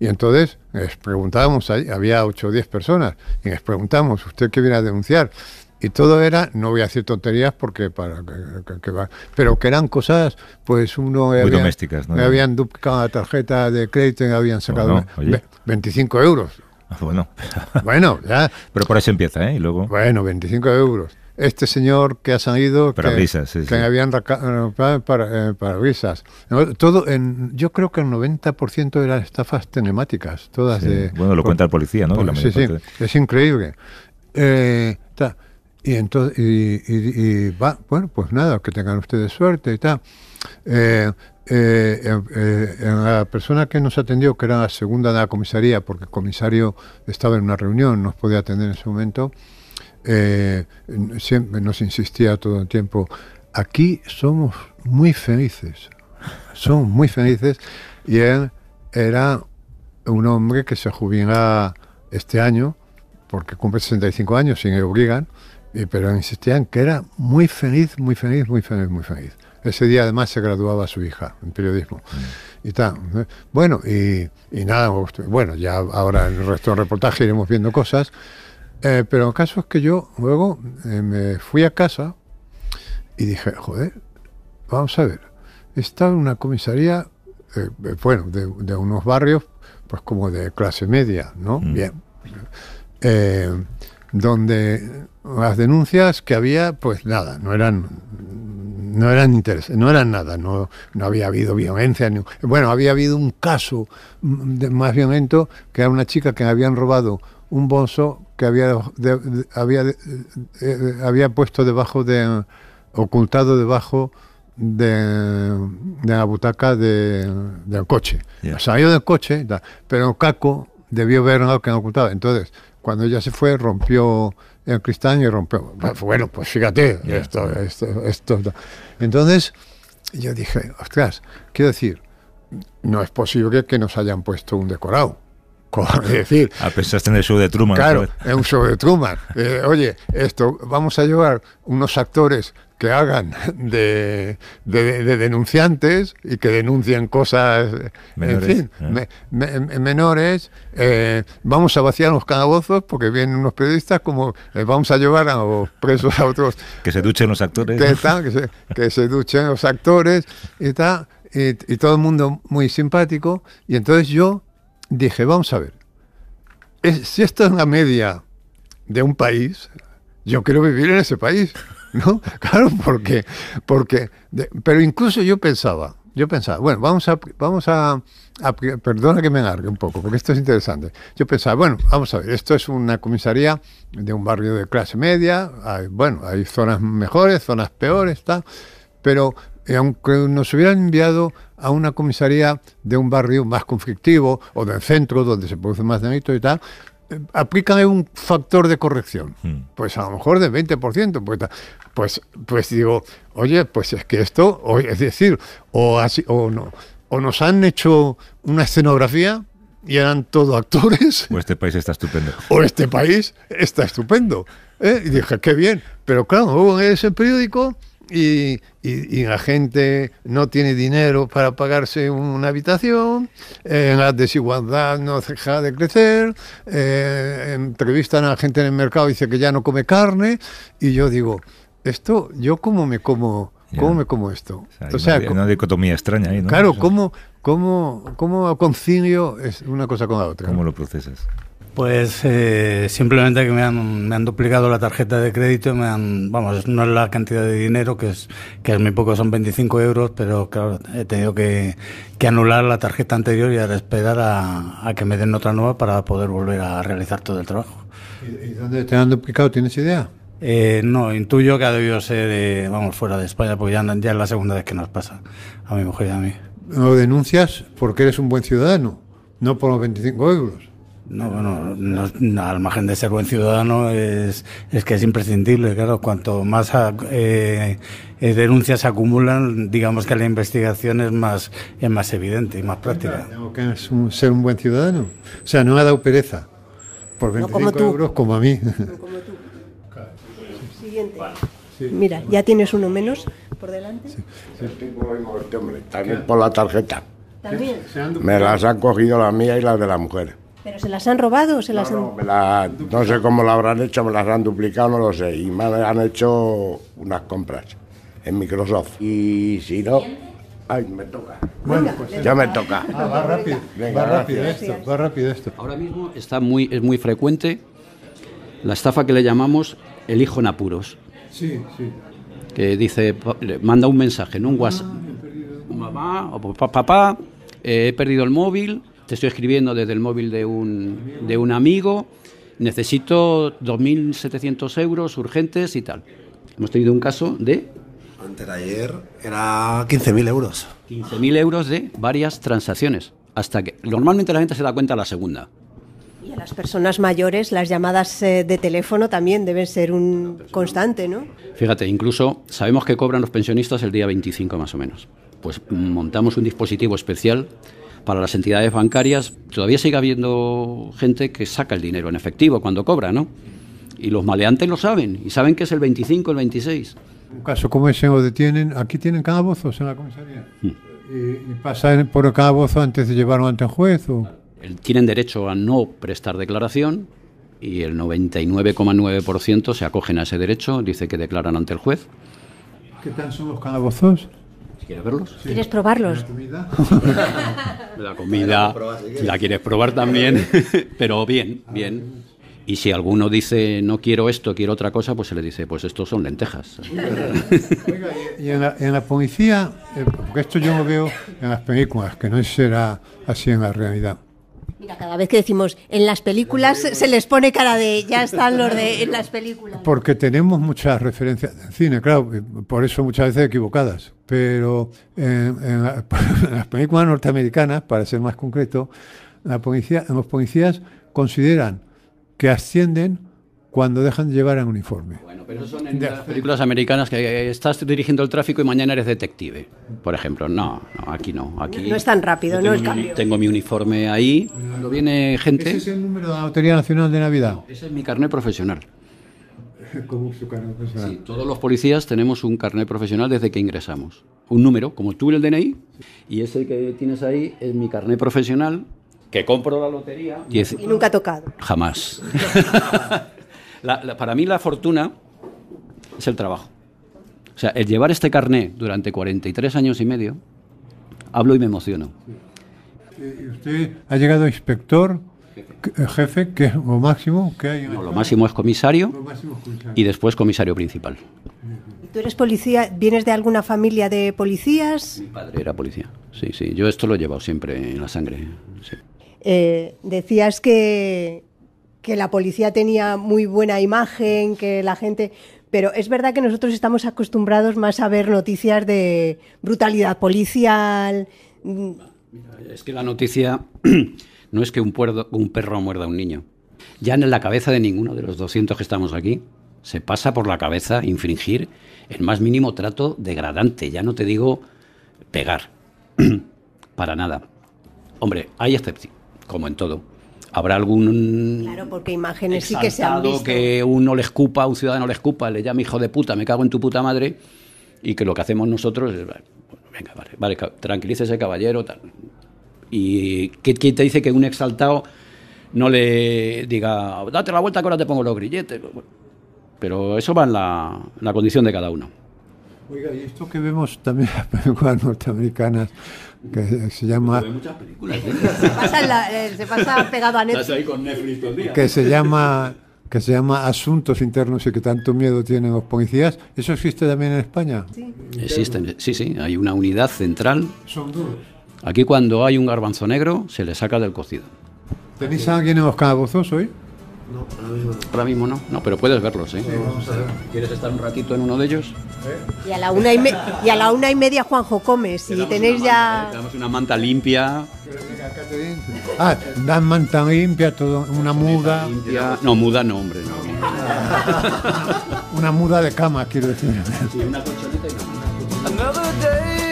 Speaker 3: y entonces les preguntábamos, había 8 o 10 personas, y les preguntamos, ¿usted qué viene a denunciar? Y todo era, no voy a decir tonterías porque para que, va, pero que eran cosas, pues uno Muy domésticas, ¿no? me habían duplicado la tarjeta de crédito y me habían sacado 25 euros. Ah, bueno. bueno, ya.
Speaker 5: Pero por eso empieza, ¿eh? Y luego.
Speaker 3: Bueno, 25 euros. Este señor que ha salido. Para que, sí, que habían eh, para, eh, para, visas. todo en, yo creo que el 90% las estafas telemáticas, todas de. Bueno, lo cuenta
Speaker 5: el policía, ¿no? sí, sí.
Speaker 3: Es increíble. Eh, y entonces, y, va, bueno, pues nada, que tengan ustedes suerte y tal. Eh, eh, eh, la persona que nos atendió, que era la segunda de la comisaría, porque el comisario estaba en una reunión, nos podía atender en ese momento, siempre nos insistía todo el tiempo, aquí somos muy felices, somos muy felices, y él era un hombre que se jubila este año, porque cumple 65 años, sin que obligan, pero insistían que era muy feliz, muy feliz, muy feliz, muy feliz. Ese día además se graduaba su hija en periodismo. Mm. Y Bueno, y, nada, bueno, ya ahora en el resto del reportaje iremos viendo cosas. Eh, pero el caso es que yo luego eh, me fui a casa y dije, joder, vamos a ver, Está en una comisaría, eh, bueno, de, unos barrios, pues como de clase media, ¿no? Mm. Bien donde las denuncias que había, pues nada, no eran no eran no eran nada, no, había habido violencia. bueno, había habido un caso de, más violento que era una chica que habían robado un bolso que había, eh, eh, había, puesto debajo de, ocultado debajo de, la butaca del coche. Salió del coche, pero Caco debió ver algo que no ocultaba Entonces, cuando ella se fue rompió el cristal y rompió. Bueno, pues fíjate, esto, esto, esto, Entonces yo dije, ostras, quiero decir, no es posible que nos hayan puesto un decorado. decir, a pesar de el show de Truman. Claro, es un show de Truman. Eh, oye, esto, vamos a llevar unos actores que hagan de, denunciantes y que denuncien cosas, menores, eh. en eh, vamos a vaciar los calabozos porque vienen unos periodistas como eh, vamos a llevar a los presos a otros. que se duchen los actores. Que, se, duchen los actores y Y, todo el mundo muy simpático. Y entonces yo dije, vamos a ver, si esto es la media de un país, yo quiero vivir en ese país. ¿no? Claro, porque, porque, pero incluso yo pensaba, yo pensaba, bueno, vamos a, vamos a, perdona que me alargue un poco, porque esto es interesante. Yo pensaba, bueno, vamos a ver, esto es una comisaría de un barrio de clase media, bueno, hay zonas mejores, zonas peores, está pero eh, aunque nos hubieran enviado a una comisaría de un barrio más conflictivo o del centro donde se produce más delito y tal, Aplica un factor de corrección, hmm. pues a lo mejor del 20%, pues, pues, pues digo, oye, pues es que esto, o, es decir, o, así, o, no, o nos han hecho una escenografía y eran todos actores.
Speaker 5: O este país está estupendo.
Speaker 3: O este país está estupendo. ¿eh? Y dije, qué bien. Pero claro, en ese periódico y, la gente no tiene dinero para pagarse una habitación, la desigualdad no deja de crecer, eh, entrevistan a la gente en el mercado y dice que ya no come carne, y yo digo, esto, yo cómo me como... ¿Cómo me como esto? O sea, una,
Speaker 5: dicotomía extraña ahí, ¿no? Claro,
Speaker 3: ¿cómo, cómo, cómo concilio es una cosa con la otra? ¿Cómo lo procesas? Pues eh, simplemente que me han, duplicado la tarjeta de crédito, me han, vamos, no es la
Speaker 1: cantidad de dinero, que es, que es muy poco, son 25 euros, pero claro, he tenido que,
Speaker 3: anular la tarjeta anterior y ahora esperar a, que me den otra nueva para poder volver a realizar todo el trabajo. ¿Y, dónde te han duplicado? ¿Tienes idea? Eh, no, intuyo que ha debido ser, vamos, fuera de España, porque ya, es la segunda vez que nos pasa, a mi mujer y a mí. ¿No denuncias porque eres un buen ciudadano, no por los 25 euros? No, bueno, no, al margen de ser buen ciudadano es, es que es imprescindible, claro, cuanto más ah, eh, eh, denuncias acumulan, digamos que la investigación es más, es más evidente y más práctica. Tengo que ser un buen ciudadano, o sea, no ha dado pereza, por 25 como euros como a mí.
Speaker 2: Siguiente. Mira, ya tienes uno menos por
Speaker 3: delante. Sí. También por la tarjeta.
Speaker 1: También. Me las han cogido la mía y las de la mujer.
Speaker 2: ¿Pero se las han robado o se las
Speaker 1: No, sé cómo la habrán hecho, me las han duplicado, no lo sé. Y me han hecho unas compras en Microsoft. Y si no.
Speaker 3: Ay, me toca. Bueno, pues ya me toca. Ah, va rápido, va rápido esto, va rápido esto. Ahora mismo
Speaker 6: está muy, es muy frecuente la estafa que le llamamos el hijo en apuros. Sí, sí. Que dice, manda un mensaje, ¿no? Un WhatsApp. Ah, Mamá o pues, papá, eh, he perdido el móvil, te estoy escribiendo desde el móvil de un, de un amigo, necesito 2.700 euros urgentes y tal. Hemos tenido un caso de...
Speaker 3: Antes de ayer era 15.000 euros. 15.000
Speaker 6: euros de varias transacciones. Hasta que normalmente la gente se da cuenta a la segunda.
Speaker 2: Y a las personas mayores las llamadas eh, de teléfono también deben ser un constante, ¿no?
Speaker 6: Fíjate, incluso sabemos que cobran los pensionistas el día 25 más o menos. Pues montamos un dispositivo especial para las entidades bancarias, todavía sigue habiendo gente que saca el dinero en efectivo cuando cobra, ¿no? Y los maleantes lo saben, y saben que es el 25, el 26.
Speaker 3: Un caso como ese lo detienen, aquí tienen calabozos en la comisaría. Mm. Y, pasan por el antes de llevarlo ante el juez. ¿o?
Speaker 6: Tienen derecho a no prestar declaración y el 99,9% se acogen a ese derecho, dice que declaran ante el juez.
Speaker 3: ¿Qué tal son los calabozos? ¿Quieres verlos? ¿Quieres probarlos? La comida, la, quieres probar también,
Speaker 6: pero ah, bien, bien. Y si alguno dice, no quiero esto, quiero otra cosa, pues se le dice, pues estos son lentejas.
Speaker 3: y en la, policía, eh, porque esto yo lo veo en las películas, que no será así en la realidad.
Speaker 2: Mira, cada vez que decimos en las películas se les pone cara de ya están los de en las películas.
Speaker 3: Porque tenemos muchas referencias de cine, claro, eh, por eso muchas veces equivocadas. Pero eh, en, las películas norteamericanas, para ser más concreto, los policías consideran que ascienden cuando dejan de llevar el uniforme. Bueno,
Speaker 6: pero son en las películas americanas que eh, estás dirigiendo el tráfico y mañana eres detective, por ejemplo. No, aquí no. Aquí no, es tan rápido, no es cambio. Tengo mi uniforme ahí, Lo viene gente... Ese es
Speaker 3: el número de la Autoridad Nacional de Navidad.
Speaker 6: ese es mi carnet profesional.
Speaker 3: Sí,
Speaker 6: todos los policías tenemos un carnet profesional desde que ingresamos. Un número, como tú el DNI, y ese que tienes ahí es mi carnet profesional, que compro la lotería. Y, nunca ha tocado. Jamás. para mí la fortuna es el trabajo. O sea, el llevar este carnet durante 43 años y medio, hablo y me emociono.
Speaker 3: Eh, ¿Usted ha llegado a inspector? jefe, jefe que lo máximo que no, este Lo máximo es comisario, y después
Speaker 6: comisario principal.
Speaker 2: ¿Tú eres policía? ¿Vienes de alguna familia de policías? Mi
Speaker 6: padre era policía, sí, sí. Yo esto lo he llevado siempre en la sangre.
Speaker 2: Eh, decías que, que la policía tenía muy buena imagen, que la gente pero es verdad que nosotros estamos acostumbrados más a ver noticias de brutalidad policial. Mm,
Speaker 6: es que la noticia No es que un, un perro muerda a un niño. Ya en la cabeza de ninguno de los 200 que estamos aquí se pasa por la cabeza infringir el más mínimo trato degradante. Ya no te digo pegar. Para nada. Hombre, hay excepción. como en todo habrá algún
Speaker 2: claro porque imágenes sí que se han visto
Speaker 6: que uno le escupa un ciudadano le escupa le llama hijo de puta me cago en tu puta madre y que lo que hacemos nosotros es bueno, venga vale vale tranquilícese caballero tal y ¿quién te dice que un exaltado no le diga, date la vuelta que ahora te pongo los grilletes? Pero eso va en la, condición de cada uno.
Speaker 3: Oiga, y esto que vemos también en las películas norteamericanas, que se llama... ¿eh? Eh, se pasa, pegado a Netflix. Que se llama que se llama Asuntos Internos y que tanto miedo tienen los policías. ¿Eso existe también en España? Sí.
Speaker 6: Existen, sí, sí. Hay una unidad central. Son duros. Aquí cuando hay un garbanzo negro se le saca del cocido.
Speaker 3: ¿Tenéis a alguien en los calabozos hoy?
Speaker 6: No, ahora mismo, ahora mismo no. No, pero puedes verlos, ¿eh? ¿Quieres estar un ratito en uno de ellos?
Speaker 2: Y, a la una y, a la una media Juanjo come, ...y tenéis ya...
Speaker 6: Eh, una manta
Speaker 3: limpia. Ah, dan manta limpia, todo, una muda.
Speaker 6: No, muda no, hombre,
Speaker 3: una muda de cama, quiero decir. una colchoneta y una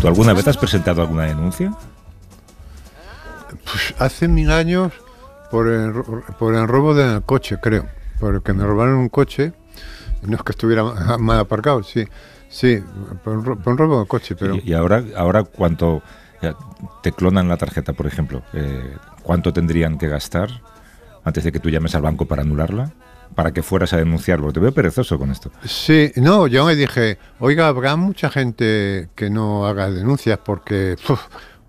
Speaker 5: ¿Tú alguna vez has presentado alguna denuncia?
Speaker 3: Pues hace mil años por el, por el robo del coche, creo. Porque me robaron un coche. No es que estuviera mal aparcado, sí. Sí, por un, robo de coche, pero... ¿Y,
Speaker 5: ahora, ahora cuánto te clonan la tarjeta, por ejemplo? Eh, ¿Cuánto tendrían que gastar antes de que tú llames al banco para anularla? para que fueras a denunciarlo, te veo perezoso con esto.
Speaker 3: Sí, no, yo me dije, oiga, habrá mucha gente que no haga denuncias porque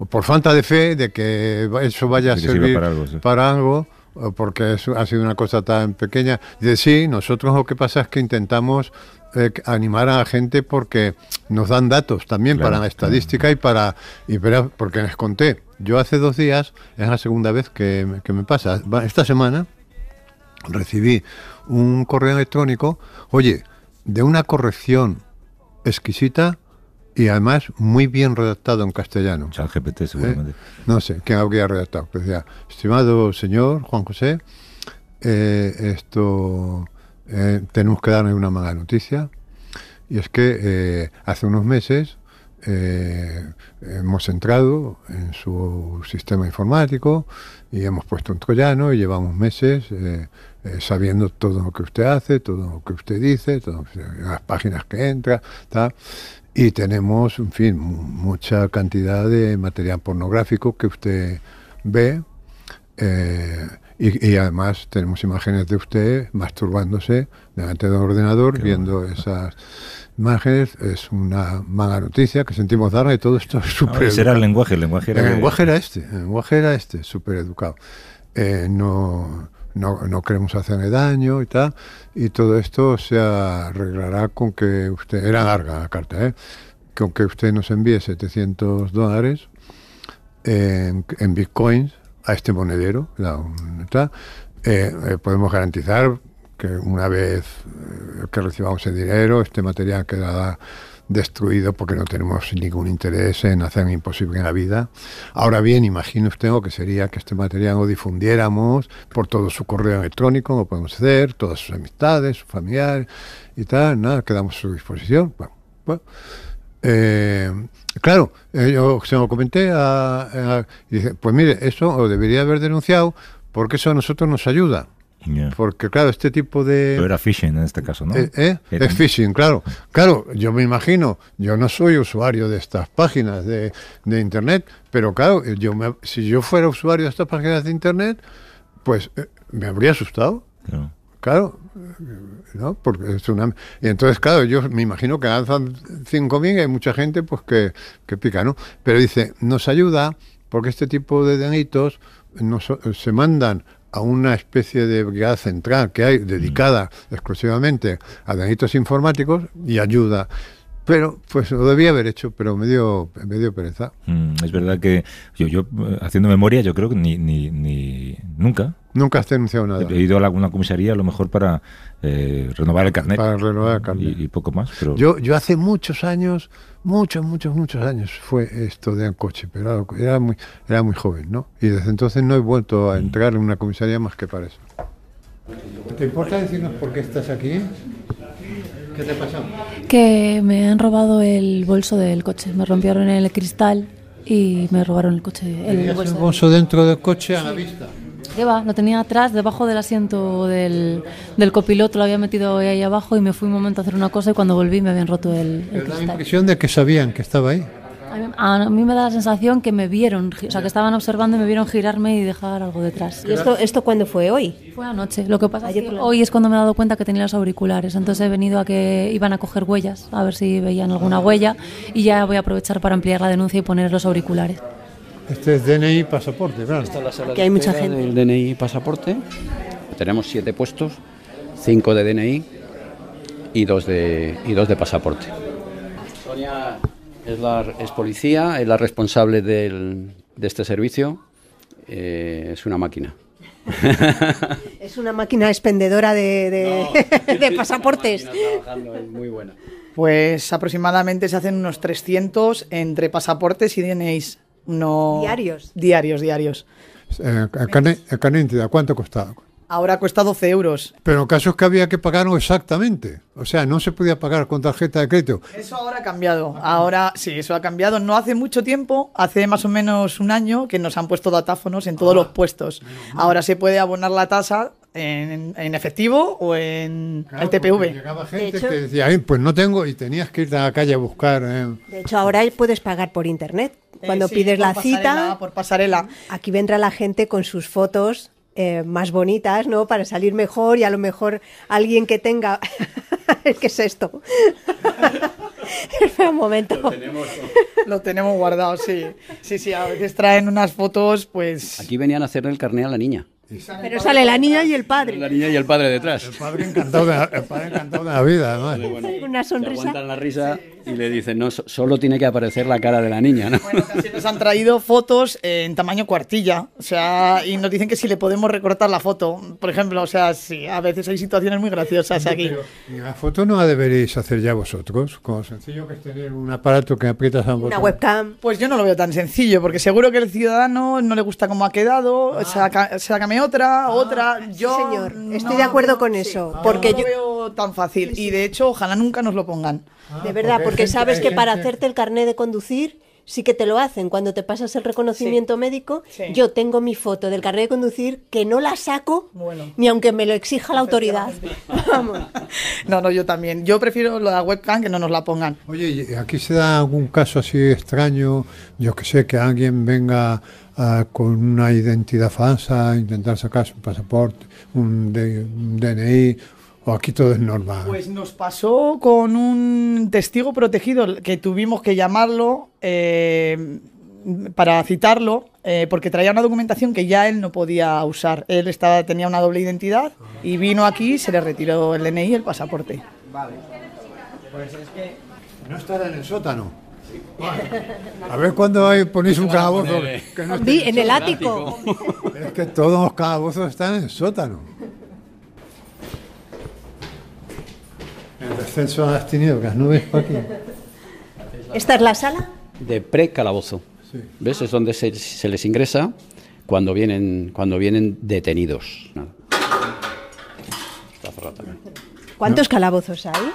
Speaker 3: por falta de fe de que eso vaya a servir para algo, porque ha sido una cosa tan pequeña. dice, sí, nosotros lo que pasa es que intentamos eh, animar a la gente porque nos dan datos también para la estadística y para y porque les conté. Yo hace dos días, es la segunda vez que me pasa, esta semana recibí un correo electrónico, oye, de una corrección exquisita y además muy bien redactado en castellano. GPT ¿Eh? seguramente. No sé, ¿quién habría redactado? Pues estimado señor Juan José, eh, esto eh, tenemos que darle una mala noticia. Y es que hace unos meses hemos entrado en su sistema informático y hemos puesto un troyano y llevamos meses eh, sabiendo todo lo que usted hace, todo lo que usted dice, todas las páginas que entra, tal. Y tenemos, en fin, mucha cantidad de material pornográfico que usted ve. Eh, y, además tenemos imágenes de usted masturbándose delante del ordenador, viendo esas imágenes. Es una mala noticia que sentimos darle y todo esto es ah, súper... era el lenguaje, el lenguaje era... lenguaje era este, el lenguaje era este, súper educado. Eh, no, no, queremos hacerle daño y tal, y todo esto se arreglará con que usted, era larga la carta, ¿eh? con que usted nos envíe 700 dólares en, bitcoins a este monedero, la, eh, eh, podemos garantizar que una vez que recibamos el dinero, este material quedará destruido porque no tenemos ningún interés en hacer imposible en la vida. Ahora bien, imagino usted lo que sería que este material lo difundiéramos por todo su correo electrónico, lo podemos hacer, todas sus amistades, sus familiares y tal, nada, quedamos a su disposición. Bueno, eh, claro, eh, yo se lo comenté a, pues mire, eso lo debería haber denunciado porque eso a nosotros nos ayuda. Porque, claro, este tipo de. Pero era phishing en este caso, ¿no? Eh, eh, es phishing, claro. Claro, yo me imagino, yo no soy usuario de estas páginas de, Internet, pero claro, eh, yo si yo fuera usuario de estas páginas de Internet, pues me habría asustado. Claro. ¿no? Porque es una... Y entonces, claro, yo me imagino que lanzan 5.000 y hay mucha gente pues que, pica, ¿no? Pero dice, nos ayuda porque este tipo de delitos se mandan a una especie de brigada central que hay dedicada mm. exclusivamente a delitos informáticos y ayuda. Pero, pues lo debía haber hecho, pero medio dio, pereza. Mm, es verdad que
Speaker 5: yo, yo, eh, haciendo memoria, yo creo que ni, ni, ni nunca
Speaker 3: Nunca has denunciado nada. He
Speaker 5: ido a alguna comisaría a lo mejor para eh, renovar el carnet. Para renovar el carnet. Y, poco más. Pero... Yo,
Speaker 3: yo hace muchos años, muchos, muchos, muchos años fue esto de un coche, pero era muy, era muy joven, ¿no? Y desde entonces no he vuelto a entrar en una comisaría más que para eso. ¿Te importa decirnos por qué estás aquí? ¿Qué te pasó?
Speaker 2: Que me han robado el bolso del coche. Me rompieron el cristal y me robaron el
Speaker 3: coche. el bolso dentro del coche a la vista
Speaker 2: va, lo tenía atrás, debajo del asiento del, del, copiloto, lo había metido ahí abajo y me fui un momento a hacer una cosa y cuando volví me habían roto el, el cristal. la impresión
Speaker 3: de que sabían que estaba ahí.
Speaker 2: A mí, me da la sensación que me vieron, o sea, que estaban observando y me vieron girarme y dejar algo detrás. ¿Y esto, esto cuándo fue? ¿Hoy? Fue anoche. Lo que pasa es hoy es cuando me he dado cuenta que tenía los auriculares. Entonces he venido a que iban a coger huellas, a ver si veían alguna huella y ya voy a aprovechar para ampliar la denuncia y poner los auriculares.
Speaker 3: Este es DNI pasaporte, claro. hay mucha gente. El DNI pasaporte.
Speaker 6: Tenemos siete puestos, cinco de DNI y dos de, dos de pasaporte. Sonia es, policía, es la responsable de este servicio. Eh, es una máquina.
Speaker 2: es una máquina expendedora de, de, pasaportes. Es
Speaker 7: muy buena. Pues aproximadamente se hacen unos 300 entre pasaportes y DNIs. No, ¿Diarios? Diarios, diarios.
Speaker 3: Eh, ¿cuánto costaba? Ahora cuesta 12 euros. Pero casos que había que pagar exactamente. O sea, no se podía pagar con tarjeta de crédito.
Speaker 7: Eso ahora ha cambiado. Ahora sí, eso ha cambiado. No hace mucho tiempo, hace más o menos un año, que nos han puesto datáfonos en todos los puestos. Ahora se puede abonar la tasa
Speaker 2: en, efectivo o en
Speaker 7: el TPV. Llegaba gente de hecho, que
Speaker 3: decía, pues no tengo y tenías que ir a la calle a buscar. Eh.
Speaker 2: De hecho, ahora puedes pagar por internet. Eh, cuando pides la cita, por pasarela. Aquí vendrá la gente con sus fotos eh, más bonitas, ¿no? Para salir mejor y a lo mejor alguien que tenga... ¿Qué es esto? Espera un momento. Lo tenemos,
Speaker 7: Lo tenemos guardado, sí. Sí, sí, a veces traen unas fotos, pues... Aquí venían a hacerle el carnet a la niña.
Speaker 2: Pero sale la niña y el padre. La niña y el padre detrás. El padre
Speaker 7: encantado de, el padre
Speaker 6: encantado la vida, ¿no?
Speaker 2: una sonrisa. aguantan
Speaker 7: la risa
Speaker 6: y le dicen, no, solo tiene que aparecer la cara de la niña, Bueno,
Speaker 7: casi nos han traído fotos en tamaño cuartilla, o sea, y nos dicen que si le podemos recortar la foto, por ejemplo, o sea, sí, a veces hay situaciones muy graciosas aquí.
Speaker 3: la foto no la deberéis hacer ya vosotros, como sencillo que es tener un aparato que aprietas a un Una
Speaker 7: webcam. Pues yo no lo veo tan sencillo, porque seguro que el ciudadano no le gusta cómo ha quedado, ah. se otra, ah, otra. Yo señor, estoy de acuerdo
Speaker 2: con eso. Porque no yo veo tan fácil. y de hecho, ojalá nunca nos lo pongan. Ah, de verdad, porque, sabes que para hacerte el carnet de conducir sí que te lo hacen cuando te pasas el reconocimiento médico. Yo tengo mi foto del carnet de conducir que no la saco ni aunque me lo exija la autoridad.
Speaker 7: No, no, yo también. Yo prefiero la webcam que no nos la pongan. Oye, ¿y
Speaker 3: aquí se da algún caso así extraño, yo que sé, que alguien venga Ah, con una identidad falsa, intentar sacar su pasaporte, un, DNI, ¿O aquí todo es normal? Pues
Speaker 7: nos pasó con un testigo protegido que tuvimos que llamarlo eh, para citarlo eh, porque traía una documentación que ya él no podía usar. Él estaba, tenía una doble identidad y vino aquí y se le retiró el DNI y el pasaporte.
Speaker 3: Vale. Pues es que no estará en el sótano. A ver cuándo ponéis un calabozo. Eh. en el ático. Es que todos los calabozos están en el sótano. El descenso a las tinieblas, aquí.
Speaker 2: ¿Esta es la sala?
Speaker 6: De pre-calabozo. ¿Ves? Es donde se, les ingresa cuando vienen, cuando vienen detenidos.
Speaker 3: ¿Cuántos
Speaker 2: calabozos hay?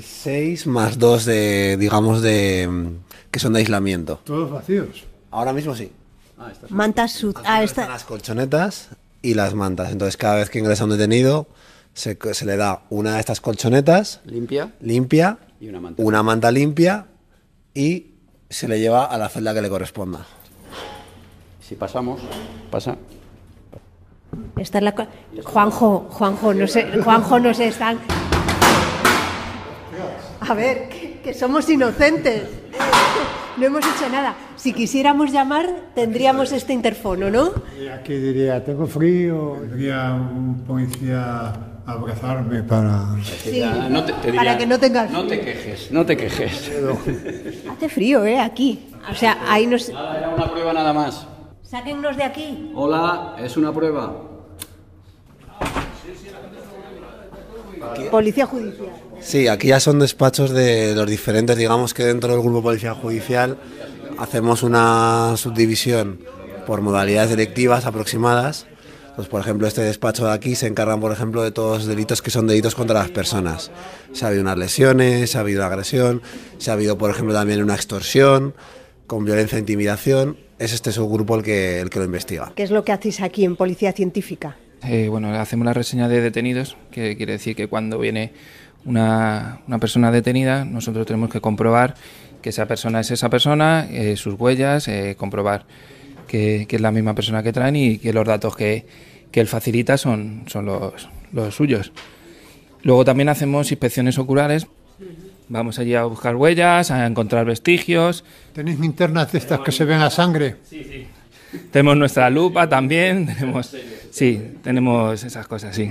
Speaker 3: 6 más 2 de, digamos, de mm, que son de aislamiento. Todos vacíos. Ahora mismo sí. Ah, estas Mantas ah, las colchonetas y las mantas. Entonces, cada vez que ingresa un detenido, se, le da una de estas colchonetas Limpia. limpia, Y una manta. Una manta limpia y se le lleva a la celda que le corresponda.
Speaker 6: Si pasamos, pasa.
Speaker 2: Está la Juanjo, Juanjo, no sé, Juanjo, no sé, están, a ver, que, somos inocentes. No hemos hecho nada. Si quisiéramos llamar, tendríamos este interfono, ¿no?
Speaker 3: Aquí diría, tengo frío. Diría un policía abrazarme para... no te, para que no
Speaker 2: tengas No te quejes,
Speaker 6: no te quejes.
Speaker 2: Hace frío, ¿eh? Aquí. O sea, ahí nos... Nada, era una prueba nada más. Sáquennos de aquí. Hola,
Speaker 6: es una prueba.
Speaker 2: policía judicial.
Speaker 3: Sí, aquí ya son despachos de los diferentes, digamos que dentro del grupo policía judicial hacemos una subdivisión por modalidades delictivas aproximadas. Entonces, pues, por ejemplo, este despacho de aquí se encargan, por ejemplo, de todos los delitos que son delitos contra las personas. Se ha habido unas lesiones, se ha habido
Speaker 4: agresión, se ha habido, por ejemplo, también una extorsión con violencia e intimidación. Es este subgrupo el que, el que lo investiga.
Speaker 2: ¿Qué es lo que hacéis aquí en Policía Científica?
Speaker 4: Eh, bueno, hacemos la reseña de detenidos, que quiere decir que cuando viene una, persona detenida, nosotros tenemos que comprobar que esa persona es esa persona, eh, sus huellas, eh, comprobar que, es la misma persona que traen y que los datos que, él facilita son, son los, los suyos. Luego también hacemos inspecciones oculares Vamos allí a buscar huellas, a encontrar vestigios. ¿Tenéis linternas de estas que se ven a sangre? Sí, sí tenemos nuestra lupa también, tenemos, sí, tenemos esas cosas, sí.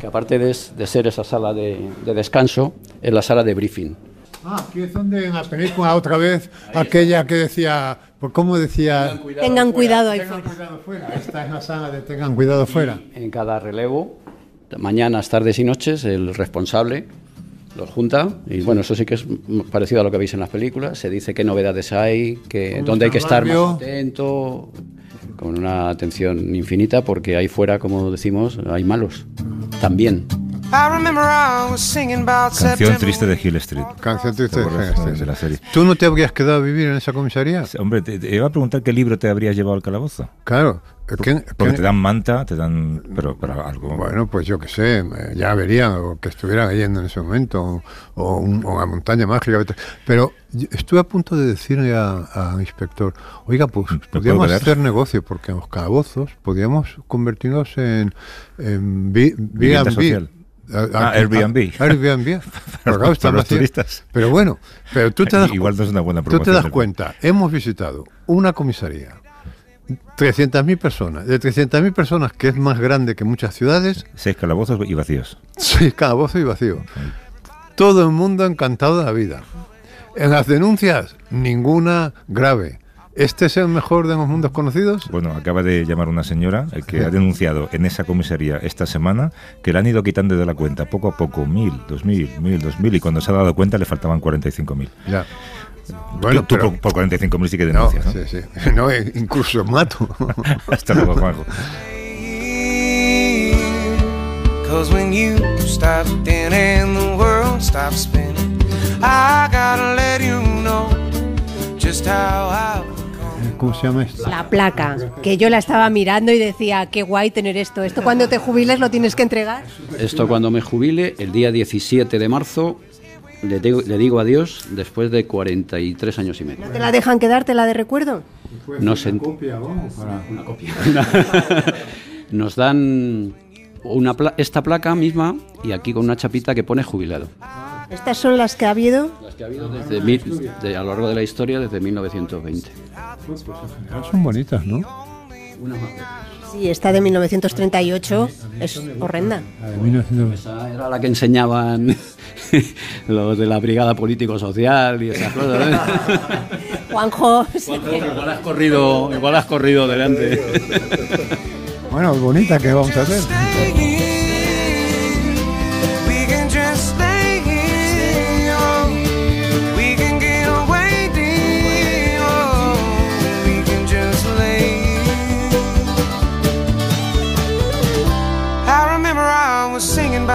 Speaker 4: que aparte de, ser esa sala
Speaker 6: de, descanso, es la sala de briefing.
Speaker 3: Ah, aquí es donde en la película otra vez aquella que decía, pues cómo decía? Tengan cuidado, ahí fuera. Esta es la sala de tengan cuidado fuera. En cada relevo,
Speaker 6: mañanas, tardes y noches, el responsable los junta y bueno, eso sí que es parecido a lo que veis en las películas, se dice qué novedades hay, que, dónde hay que estar más atento, con una atención infinita porque ahí fuera, como decimos, hay malos también.
Speaker 4: Canción
Speaker 5: triste de Hill Street.
Speaker 3: Canción triste de Hill Street. la serie. ¿Tú no te habrías quedado a vivir en esa comisaría? Hombre, te, iba a preguntar qué libro te habrías llevado al calabozo. Claro. Porque te dan manta, te dan. Pero, algo. Bueno, pues yo qué sé, ya vería que estuviera leyendo en ese momento, o, una montaña mágica. Pero estuve a punto de decirle al inspector, oiga, pues podríamos hacer negocio, porque los calabozos Podríamos convertirnos en, en social. Ah, ah, ah, Airbnb. Airbnb. pero, bueno, pero tú te das, una buena tú te das cuenta, hemos visitado una comisaría, 300.000 personas. De 300.000 personas, que es más grande que muchas ciudades. Seis calabozos y vacíos. Seis calabozos y vacíos. Todo el mundo encantado de la vida. En las denuncias, ninguna grave. ¿Este es el mejor de los mundos conocidos? Bueno, acaba de llamar una
Speaker 5: señora eh, que ha denunciado en esa comisaría esta semana que le han ido quitando de la cuenta poco a poco, mil, dos mil, mil, dos mil, y cuando se ha dado cuenta le faltaban 45 mil.
Speaker 3: Ya. Bueno, tú,
Speaker 5: por, 45 mil sí que denuncias, ¿no? Sí, sí.
Speaker 3: No, eh, incluso mato. Hasta luego, Juanjo. Cause ¿Cómo se llama
Speaker 2: esto? La placa, que yo la estaba mirando y decía, qué guay tener esto. ¿Esto cuando te jubiles lo tienes que entregar? Esto
Speaker 6: cuando me jubile, el día 17 de marzo, le digo, adiós después de 43 años y medio. ¿No te
Speaker 2: la dejan la de recuerdo? no una
Speaker 1: copia, vamos, para... una copia.
Speaker 6: Nos dan una esta placa misma y aquí con una chapita que pone jubilado. Ah,
Speaker 2: ¿Estas son las que ha habido?
Speaker 3: Las que ha habido desde
Speaker 6: a lo largo de la historia desde 1920.
Speaker 3: Ah, son bonitas, ¿no?
Speaker 2: Sí, esta de 1938 es horrenda.
Speaker 6: Esa era la que enseñaban los de la Brigada Político-Social y esas cosas. ¿eh?
Speaker 2: Juanjo, igual has corrido, igual has
Speaker 6: corrido delante.
Speaker 3: bueno, bonita que vamos a
Speaker 4: hacer.